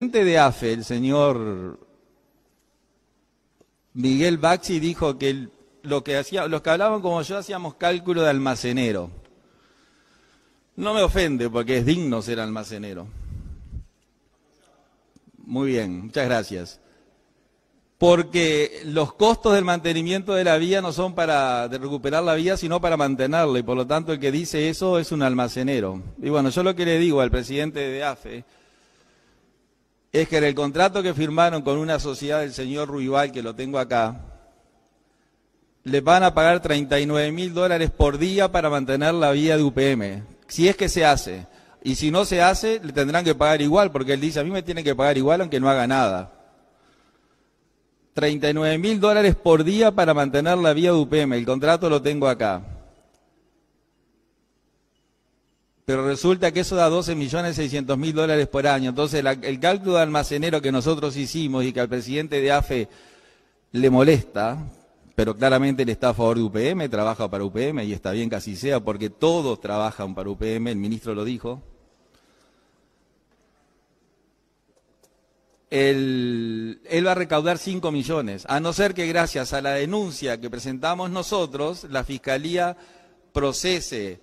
presidente de AFE, el señor Miguel Baxi, dijo que lo que hacía, los que hablaban como yo hacíamos cálculo de almacenero. No me ofende porque es digno ser almacenero. Muy bien, muchas gracias. Porque los costos del mantenimiento de la vía no son para recuperar la vía, sino para mantenerla. Y por lo tanto, el que dice eso es un almacenero. Y bueno, yo lo que le digo al presidente de AFE es que en el contrato que firmaron con una sociedad del señor Ruibal, que lo tengo acá, le van a pagar 39 mil dólares por día para mantener la vía de UPM, si es que se hace. Y si no se hace, le tendrán que pagar igual, porque él dice, a mí me tienen que pagar igual aunque no haga nada. 39 mil dólares por día para mantener la vía de UPM, el contrato lo tengo acá. pero resulta que eso da 12 millones 600 mil dólares por año. Entonces, el cálculo de almacenero que nosotros hicimos y que al presidente de AFE le molesta, pero claramente él está a favor de UPM, trabaja para UPM y está bien que así sea, porque todos trabajan para UPM, el ministro lo dijo. él va a recaudar 5 millones, a no ser que gracias a la denuncia que presentamos nosotros, la Fiscalía procese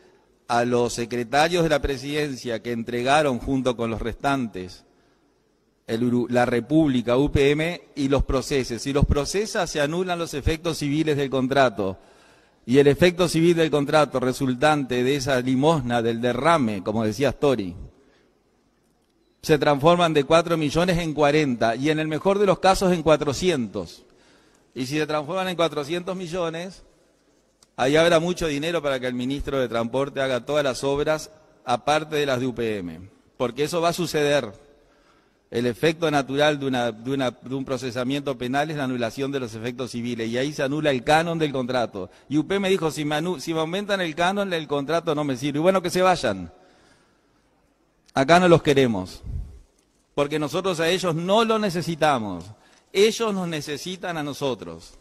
a los secretarios de la presidencia que entregaron junto con los restantes la República, UPM, y los procesos. Si los procesas se anulan los efectos civiles del contrato. Y el efecto civil del contrato resultante de esa limosna, del derrame, como decía Story, se transforman de 4 millones en 40 y en el mejor de los casos en 400. Y si se transforman en 400 millones, Ahí habrá mucho dinero para que el ministro de Transporte haga todas las obras, aparte de las de UPM, porque eso va a suceder. El efecto natural de, de, un procesamiento penal es la anulación de los efectos civiles, y ahí se anula el canon del contrato. Y UPM dijo, si me, si me aumentan el canon, el contrato no me sirve. Y bueno, que se vayan. Acá no los queremos, porque nosotros a ellos no los necesitamos. Ellos nos necesitan a nosotros.